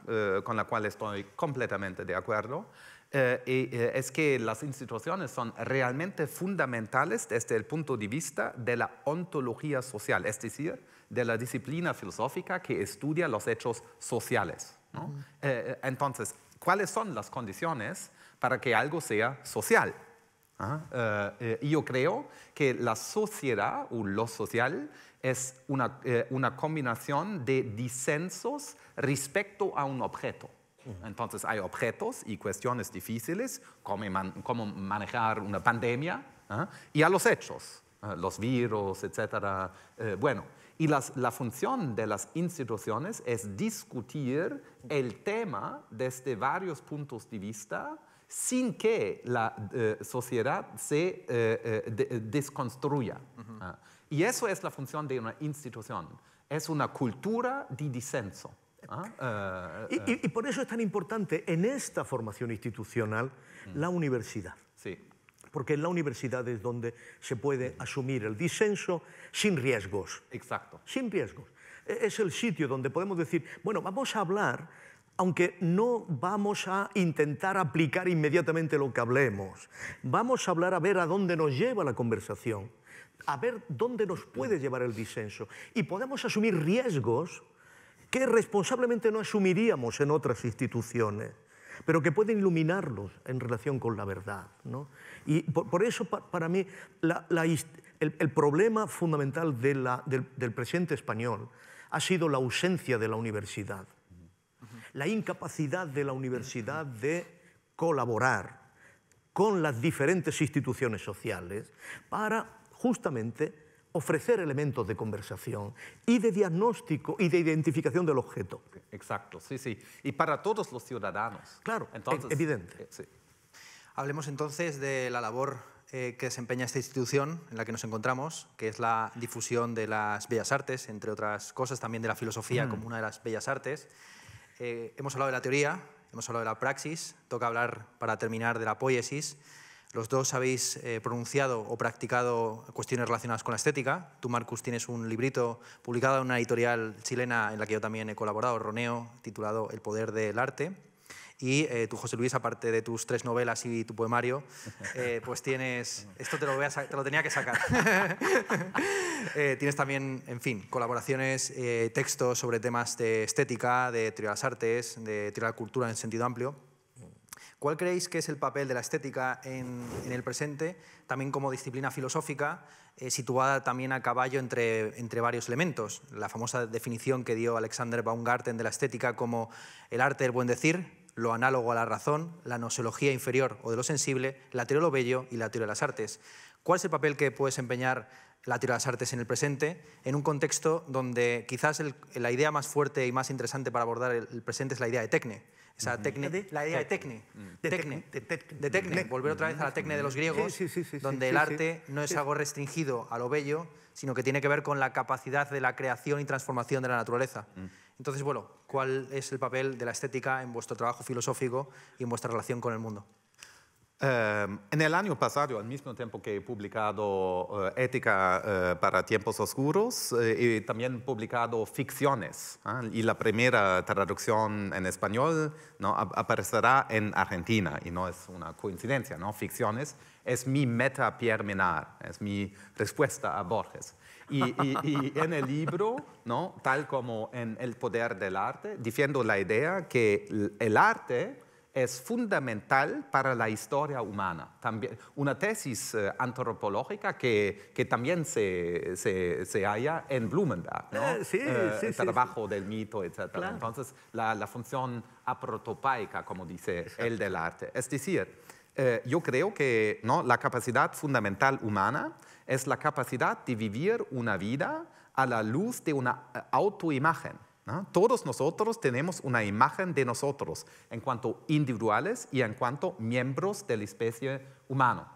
con la cual estoy completamente de acuerdo. Eh, eh, es que las instituciones son realmente fundamentales desde el punto de vista de la ontología social, es decir, de la disciplina filosófica que estudia los hechos sociales. Eh, entonces, ¿cuáles son las condiciones para que algo sea social? ¿Ah? yo creo que la sociedad o lo social es una combinación de disensos respecto a un objeto. Entonces hay objetos y cuestiones difíciles, como, manejar una pandemia, ¿ah? y a los hechos, ¿ah? los virus, etcétera. Eh, bueno, y la función de las instituciones es discutir el tema desde varios puntos de vista sin que la eh, sociedad se eh, desconstruya. ¿ah? Y eso es la función de una institución, es una cultura de disenso. Ah, eh, eh. Y, por eso es tan importante en esta formación institucional mm. la universidad. Porque en la universidad es donde se puede asumir el disenso sin riesgos. Exacto. Sin riesgos. E, es el sitio donde podemos decir, bueno, vamos a hablar, aunque no vamos a intentar aplicar inmediatamente lo que hablemos. Vamos a hablar a ver a dónde nos lleva la conversación, a ver dónde nos puede mm. llevar el disenso. Y podemos asumir riesgos que responsablemente no asumiríamos en otras instituciones, pero que pueden iluminarlos en relación con la verdad. Y por, eso, para mí, el, problema fundamental del, del presente español ha sido la ausencia de la universidad, la incapacidad de la universidad de colaborar con las diferentes instituciones sociales para justamente ofrecer elementos de conversación y de diagnóstico y de identificación del objeto. Exacto, sí, sí. Y para todos los ciudadanos. Claro, e- entonces, evidente. Eh, Hablemos entonces de la labor eh, que desempeña esta institución en la que nos encontramos, que es la difusión de las bellas artes, entre otras cosas, también de la filosofía mm. como una de las bellas artes. Eh, hemos hablado de la teoría, hemos hablado de la praxis, toca hablar para terminar de la poiesis. Los dos habéis eh, pronunciado o practicado cuestiones relacionadas con la estética. Tú, Marcus, tienes un librito publicado en una editorial chilena en la que yo también he colaborado, Roneo, titulado El poder del arte. Y eh, tú, José Luis, aparte de tus tres novelas y tu poemario, eh, pues tienes... Esto te lo, tenía que sacar. tienes también, en fin, colaboraciones, textos sobre temas de estética, de teoría de las artes, de teoría cultura en sentido amplio. ¿Cuál creéis que es el papel de la estética en, el presente, también como disciplina filosófica, eh, situada también a caballo entre, entre varios elementos? La famosa definición que dio Alexander Baumgarten de la estética como el arte del buen decir, lo análogo a la razón, la nosología inferior o de lo sensible, la teoría de lo bello y la teoría de las artes. ¿Cuál es el papel que puede desempeñar la teoría de las artes en el presente, en un contexto donde quizás la idea más fuerte y más interesante para abordar el, presente es la idea de tecne. Esa la idea de tecne, mm. de tecne, de tecne, volver otra vez a la tecne de los griegos, donde el arte no es algo restringido a lo bello, sino que tiene que ver con la capacidad de la creación y transformación de la naturaleza. Mm. Entonces, bueno, ¿cuál es el papel de la estética en vuestro trabajo filosófico y en vuestra relación con el mundo? Eh, en el año pasado, al mismo tiempo que he publicado eh, Ética eh, para tiempos oscuros, también he también publicado ficciones. ¿ah? Y la primera traducción en español ¿no? aparecerá en Argentina, y no es una coincidencia, ¿no? Ficciones es mi meta Pierre Menard, es mi respuesta a Borges. Y, en el libro, ¿no? tal como en El poder del arte, defiendo la idea que el arte es fundamental para la historia humana. También, una tesis eh, antropológica que, también se, halla en Blumenberg, ¿no? Ah, el eh, trabajo del mito, etc. Entonces, la, función aprotopaica, como dice él, el del arte. Es decir, eh, yo creo que ¿no? la capacidad fundamental humana es la capacidad de vivir una vida a la luz de una autoimagen todos nosotros tenemos una imagen de nosotros en cuanto individuales y en cuanto miembros de la especie humana.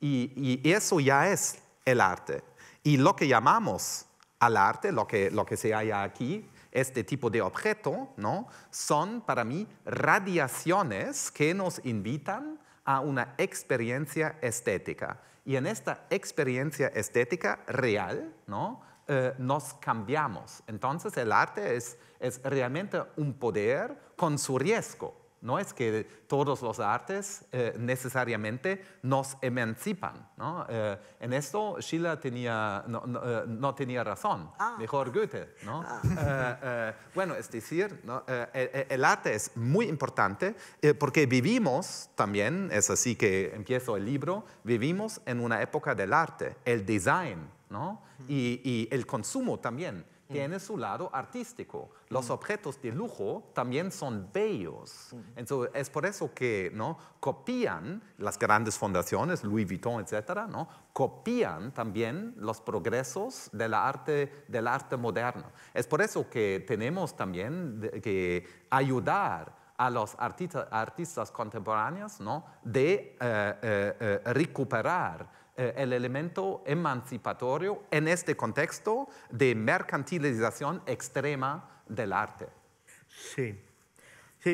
Y, eso ya es el arte. Y lo que llamamos al arte, lo que, lo que se halla aquí, este tipo de objeto, ¿no? son para mí radiaciones que nos invitan a una experiencia estética. Y en esta experiencia estética real, ¿no? Eh, nos cambiamos. Entonces el arte es, realmente un poder con su riesgo. No es que todos los artes eh, necesariamente nos emancipan. Eh, en esto Schiller tenía, no, tenía razón, ah. mejor Goethe. Ah. bueno, es decir, el, el, arte es muy importante porque vivimos también, es así que empiezo el libro, vivimos en una época del arte. El design y, el consumo también tiene su lado artístico. Los objetos de lujo también son bellos. es por eso que ¿no? copian las grandes fundaciones, Louis Vuitton, etcétera, copian también los progresos del arte, del arte moderno. Es por eso que tenemos también que ayudar a los artistas contemporáneos de eh, eh, eh, recuperar eh, el elemento emancipatorio en este contexto de mercantilización extrema del arte. Sí, sí.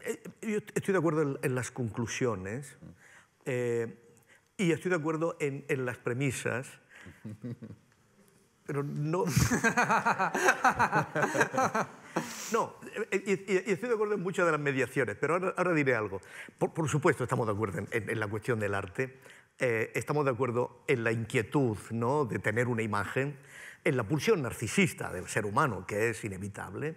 Eh, yo estoy de acuerdo en, las conclusiones eh, y estoy de acuerdo en, las premisas. pero no. no, y, estoy de acuerdo en muchas de las mediaciones, pero ahora, diré algo. Por, supuesto, estamos de acuerdo en la cuestión del arte. Eh, estamos de acuerdo en la inquietud ¿no? de tener una imagen, en la pulsión narcisista del ser humano, que es inevitable.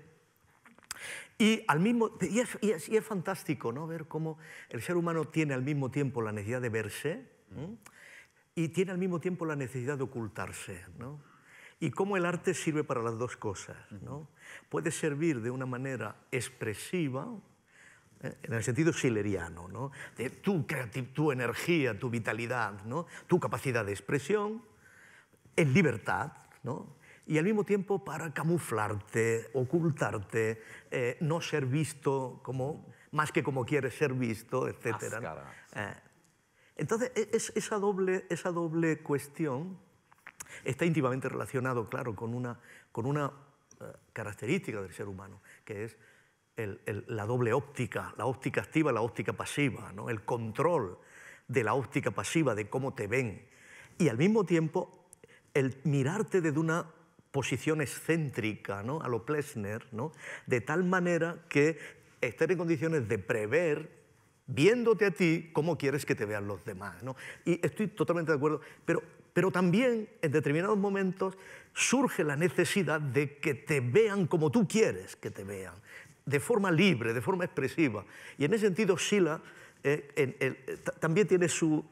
Y, al mismo, y es, es, fantástico ¿no? ver cómo el ser humano tiene al mismo tiempo la necesidad de verse y tiene al mismo tiempo la necesidad de ocultarse. Y cómo el arte sirve para las dos cosas. Puede servir de una manera expresiva, en el sentido sileriano. ¿no? de tu, tu energía, tu vitalidad, ¿no? tu capacidad de expresión, en libertad, ¿no? y al mismo tiempo para camuflarte, ocultarte, eh, no ser visto como, más que como quieres ser visto, etc. Eh, entonces, e, esa, doble, esa doble cuestión está íntimamente relacionado, claro, con una, con una eh, característica del ser humano, que es la doble óptica, la óptica activa, la óptica pasiva, el control de la óptica pasiva, de cómo te ven, y al mismo tiempo el mirarte desde una posición excéntrica, a lo Plesner, ¿no? de tal manera que estar en condiciones de prever, viéndote a ti, cómo quieres que te vean los demás. Y estoy totalmente de acuerdo, pero, pero también en determinados momentos surge la necesidad de que te vean como tú quieres que te vean de forma libre, de forma expresiva. Y en ese sentido, Sila eh, eh, también tiene su,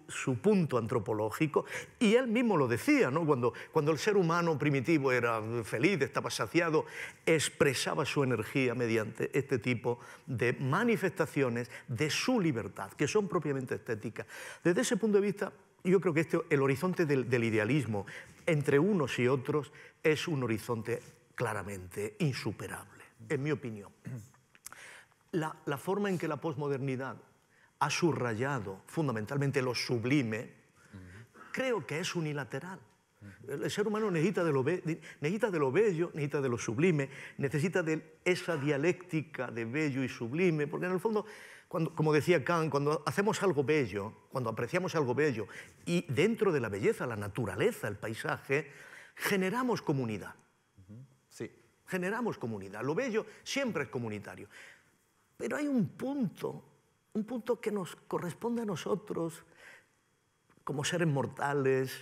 punto antropológico y él mismo lo decía, ¿no? cuando, cuando el ser humano primitivo era feliz, estaba saciado, expresaba su energía mediante este tipo de manifestaciones de su libertad, que son propiamente estéticas. Desde ese punto de vista, yo creo que este, el horizonte del idealismo entre unos y otros es un horizonte claramente insuperable en mi opinión. La, forma en que la posmodernidad ha subrayado fundamentalmente lo sublime, creo que es unilateral. El ser humano necesita de, lo bello, necesita de lo sublime, necesita de esa dialéctica de bello y sublime, porque en el fondo, como decía Kant, cuando hacemos algo bello, cuando apreciamos algo bello, y dentro de la belleza, la naturaleza, el paisaje, generamos comunidad generamos comunidad. Lo bello siempre es comunitario. Pero hay un punto, un punto que nos corresponde a nosotros como seres mortales,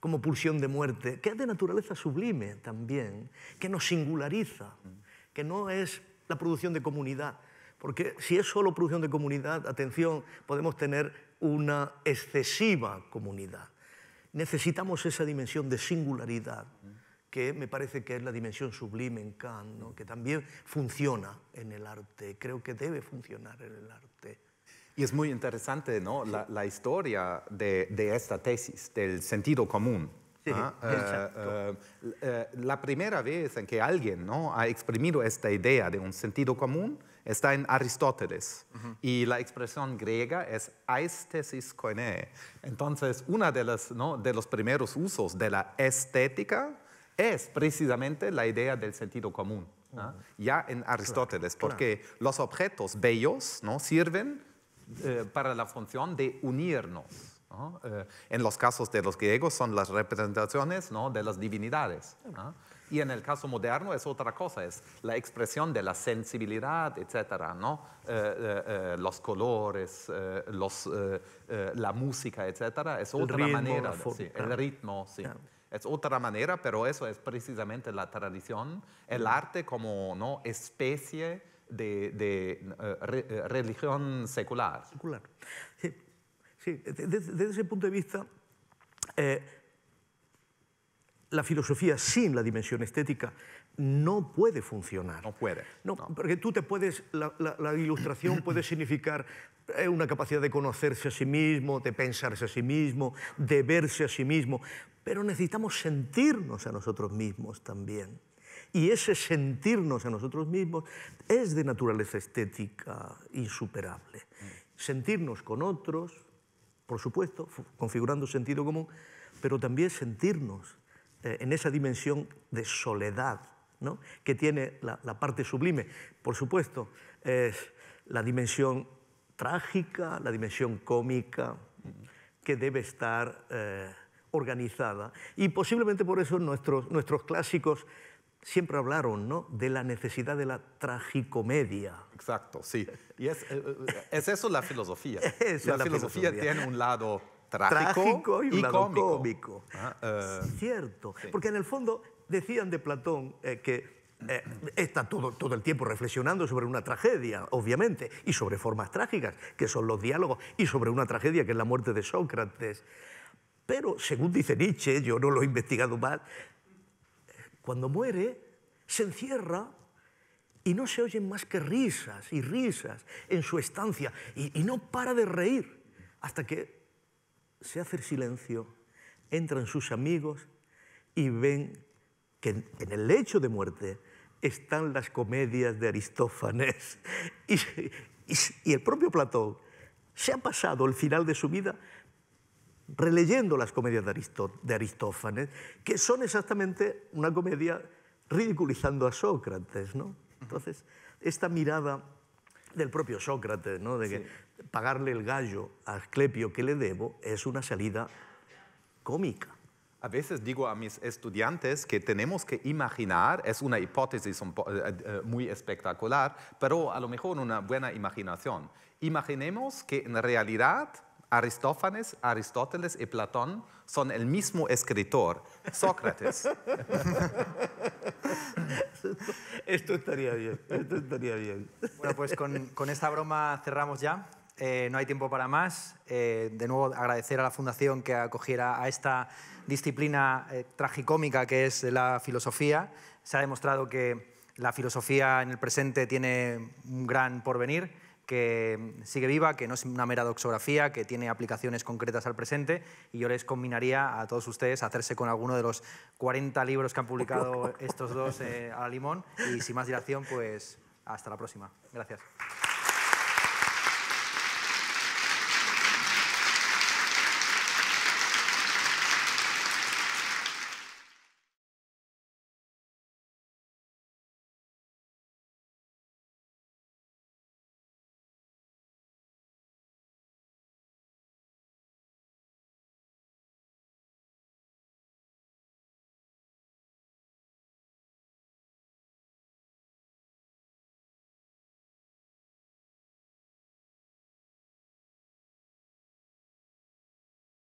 como pulsión de muerte, que es de naturaleza sublime también, que nos singulariza, que no es la producción de comunidad. Porque si es solo producción de comunidad, atención, podemos tener una excesiva comunidad. Necesitamos esa dimensión de singularidad que me parece que es la dimensión sublime en Kant, que también funciona en el arte, creo que debe funcionar en el arte. Y es muy interesante ¿no? la, historia de, esta tesis, del sentido común. Eh, eh, eh, la primera vez en que alguien ¿no? ha exprimido esta idea de un sentido común está en Aristóteles y la expresión griega es aesthesis koiné. Entonces, uno de, de los primeros usos de la estética es precisamente la idea del sentido común, ya en Aristóteles, porque los objetos bellos ¿no? sirven eh, para la función de unirnos. Eh, en los casos de los griegos son las representaciones ¿no? de las divinidades. Y en el caso moderno es otra cosa, es la expresión de la sensibilidad, etcétera, ¿no? Eh, los colores, la música, etcétera, es otra manera, el ritmo, sí. Es otra manera, pero eso es precisamente la tradición, el arte como ¿no? especie de, eh, eh, religión secular. Sí, Desde, ese punto de vista, eh, la filosofía sin la dimensión estética no puede funcionar. No puede. No, porque tú te puedes, la, la ilustración puede significar una capacidad de conocerse a sí mismo, de pensarse a sí mismo, de verse a sí mismo, pero necesitamos sentirnos a nosotros mismos también. Y ese sentirnos a nosotros mismos es de naturaleza estética insuperable. Sentirnos con otros, por supuesto, configurando sentido común, pero también sentirnos eh, en esa dimensión de soledad que tiene la, parte sublime. Por supuesto, es la dimensión trágica, la dimensión cómica, que debe estar... Eh, organizada. Y posiblemente por eso nuestros, nuestros clásicos siempre hablaron ¿no? de la necesidad de la tragicomedia. Exacto, sí. Y es, eh, eh, eso la filosofía. la, filosofía, tiene un lado trágico, y, cómico. Ah, eh, Cierto, porque en el fondo decían de Platón que está todo, todo el tiempo reflexionando sobre una tragedia, obviamente, y sobre formas trágicas, que son los diálogos, y sobre una tragedia que es la muerte de Sócrates. Pero, según dice Nietzsche, yo no lo he investigado más, cuando muere se encierra y no se oyen más que risas y risas en su estancia y, no para de reír hasta que se hace silencio, entran sus amigos y ven que en, el lecho de muerte están las comedias de Aristófanes y, y el propio Platón se ha pasado el final de su vida releyendo las comedias de, Aristófanes, que son exactamente una comedia ridiculizando a Sócrates, ¿no? Entonces, esta mirada del propio Sócrates, de que pagarle el gallo a Asclepio que le debo es una salida cómica. A veces digo a mis estudiantes que tenemos que imaginar, es una hipótesis eh, eh, muy espectacular, pero a lo mejor una buena imaginación. Imaginemos que en realidad Aristófanes, Aristóteles y Platón son el mismo escritor, Sócrates. esto estaría bien, esto estaría bien. Bueno, pues con, esta broma cerramos ya. Eh, no hay tiempo para más. Eh, de nuevo, agradecer a la Fundación que acogiera a esta disciplina eh, tragicómica que es la filosofía. Se ha demostrado que la filosofía en el presente tiene un gran porvenir que sigue viva, que no es una mera doxografía, que tiene aplicaciones concretas al presente y yo les combinaría a todos ustedes hacerse con alguno de los 40 libros que han publicado estos dos eh, a la limón y sin más dilación, pues hasta la próxima. Gracias.